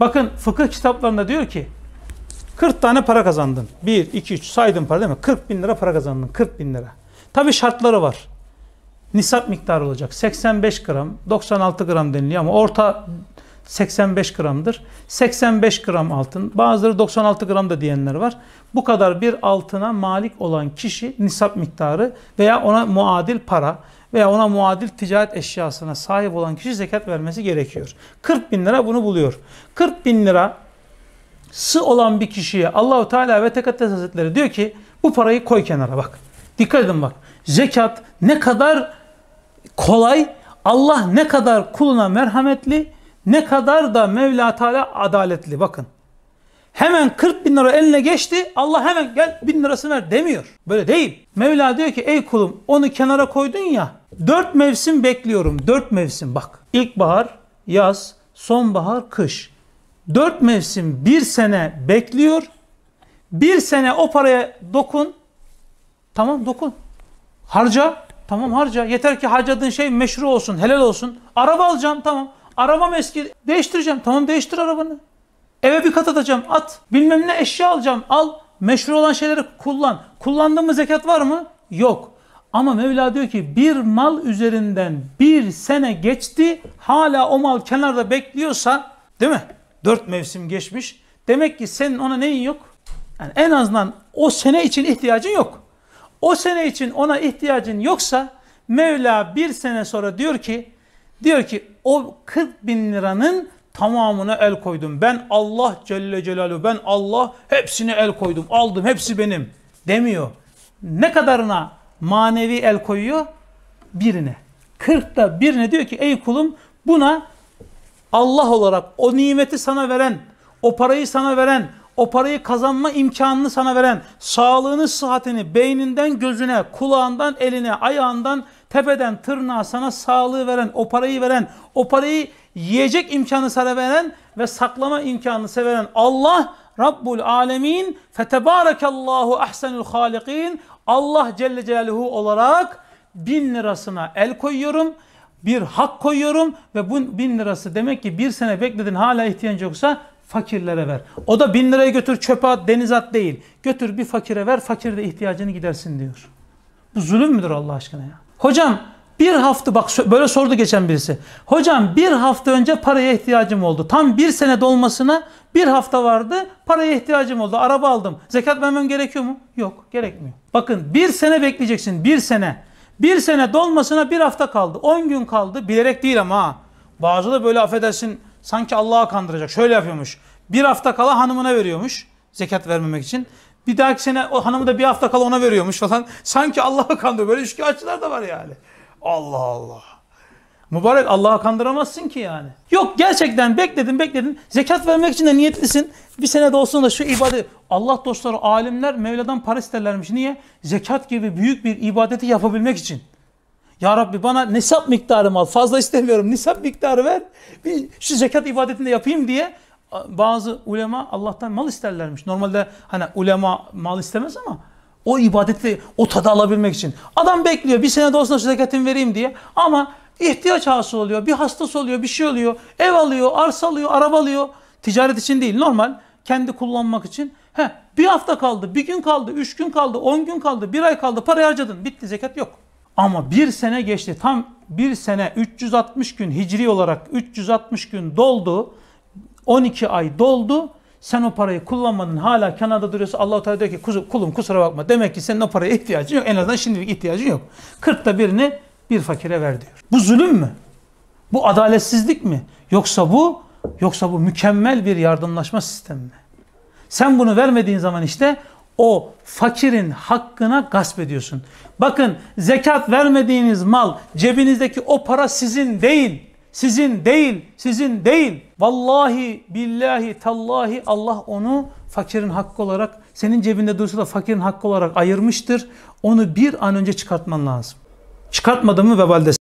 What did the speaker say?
Bakın fıkıh kitaplarında diyor ki 40 tane para kazandın. 1, 2, 3 saydın para değil mi? 40 bin lira para kazandın. 40 bin lira. Tabi şartları var. Nisap miktarı olacak. 85 gram, 96 gram deniliyor ama orta 85 gramdır. 85 gram altın. Bazıları 96 gram da diyenler var. Bu kadar bir altına malik olan kişi nisap miktarı veya ona muadil para veya ona muadil ticaret eşyasına sahip olan kişi zekat vermesi gerekiyor. 40 bin lira bunu buluyor. 40 bin lira sı olan bir kişiye Allahu Teala ve Tekaddes Hazretleri diyor ki bu parayı koy kenara bak. Dikkat edin bak. Zekat ne kadar kolay, Allah ne kadar kuluna merhametli, ne kadar da Mevla Teala adaletli. Bakın. Hemen 40 bin lira eline geçti. Allah hemen gel bin lirasını ver demiyor. Böyle değil. Mevla diyor ki ey kulum onu kenara koydun ya Dört mevsim bekliyorum. Dört mevsim bak. İlkbahar, yaz, sonbahar, kış. Dört mevsim bir sene bekliyor. Bir sene o paraya dokun. Tamam dokun. Harca. Tamam harca. Yeter ki harcadığın şey meşru olsun, helal olsun. Araba alacağım tamam. Arabam eski. Değiştireceğim. Tamam değiştir arabanı. Eve bir kat atacağım. At. Bilmem ne eşya alacağım. Al. Meşru olan şeyleri kullan. Kullandığın mı zekat var mı? Yok. Ama Mevla diyor ki bir mal üzerinden bir sene geçti hala o mal kenarda bekliyorsa değil mi? Dört mevsim geçmiş. Demek ki senin ona neyin yok? Yani en azından o sene için ihtiyacın yok. O sene için ona ihtiyacın yoksa Mevla bir sene sonra diyor ki diyor ki o 40 bin liranın tamamına el koydum. Ben Allah Celle Celaluhu ben Allah hepsine el koydum aldım hepsi benim demiyor. Ne kadarına manevi el koyuyor birine. Kırkta birine diyor ki ey kulum buna Allah olarak o nimeti sana veren, o parayı sana veren, o parayı kazanma imkanını sana veren, sağlığını, sıhhatini beyninden gözüne, kulağından eline, ayağından, tepeden tırnağa sana sağlığı veren, o parayı veren, o parayı yiyecek imkanı sana veren ve saklama imkanını severen Allah Rabbul Alemin fetebarekallahu Ahsenul halikin Allah Celle Celaluhu olarak bin lirasına el koyuyorum. Bir hak koyuyorum ve bu bin lirası demek ki bir sene bekledin hala ihtiyacın yoksa fakirlere ver. O da bin lirayı götür çöpe at deniz at değil. Götür bir fakire ver fakir de ihtiyacını gidersin diyor. Bu zulüm müdür Allah aşkına ya? Hocam bir hafta bak böyle sordu geçen birisi. Hocam bir hafta önce paraya ihtiyacım oldu. Tam bir sene dolmasına bir hafta vardı. Paraya ihtiyacım oldu. Araba aldım. Zekat vermem gerekiyor mu? Yok gerekmiyor. Bakın bir sene bekleyeceksin. Bir sene. Bir sene dolmasına bir hafta kaldı. On gün kaldı. Bilerek değil ama ha. Bazı da böyle affedersin sanki Allah'a kandıracak. Şöyle yapıyormuş. Bir hafta kala hanımına veriyormuş. Zekat vermemek için. Bir dahaki sene o hanımı da bir hafta kala ona veriyormuş falan. Sanki Allah'a kandırıyor. Böyle üçkağıtçılar da var yani. Allah Allah. Mübarek Allah'a kandıramazsın ki yani. Yok gerçekten bekledin bekledin. Zekat vermek için de niyetlisin. Bir sene de olsun da şu ibadet. Allah dostları alimler Mevla'dan para isterlermiş. Niye? Zekat gibi büyük bir ibadeti yapabilmek için. Ya Rabbi bana nisap miktarı al. Fazla istemiyorum. Nisap miktarı ver. Bir şu zekat ibadetini de yapayım diye bazı ulema Allah'tan mal isterlermiş. Normalde hani ulema mal istemez ama o ibadeti o tadı alabilmek için. Adam bekliyor bir sene de olsun zekatını vereyim diye. Ama ihtiyaç hasıl oluyor. Bir hastası oluyor, bir şey oluyor. Ev alıyor, arsa alıyor, araba alıyor. Ticaret için değil normal. Kendi kullanmak için. He, bir hafta kaldı, bir gün kaldı, üç gün kaldı, on gün kaldı, bir ay kaldı. para harcadın. Bitti zekat yok. Ama bir sene geçti. Tam bir sene 360 gün hicri olarak 360 gün doldu. 12 ay doldu. Sen o parayı kullanmadın hala kenarda duruyorsa Allah u Teala diyor ki kulum kusura bakma demek ki senin o paraya ihtiyacın yok. En azından şimdilik ihtiyacın yok. Kırkta birini bir fakire ver diyor. Bu zulüm mü? Bu adaletsizlik mi? Yoksa bu yoksa bu mükemmel bir yardımlaşma sistemi mi? Sen bunu vermediğin zaman işte o fakirin hakkına gasp ediyorsun. Bakın zekat vermediğiniz mal cebinizdeki o para sizin değil. Sizin değil, sizin değil. Vallahi, billahi, tallahi Allah onu fakirin hakkı olarak, senin cebinde dursa da fakirin hakkı olarak ayırmıştır. Onu bir an önce çıkartman lazım. Çıkartmadın mı vebaldesin.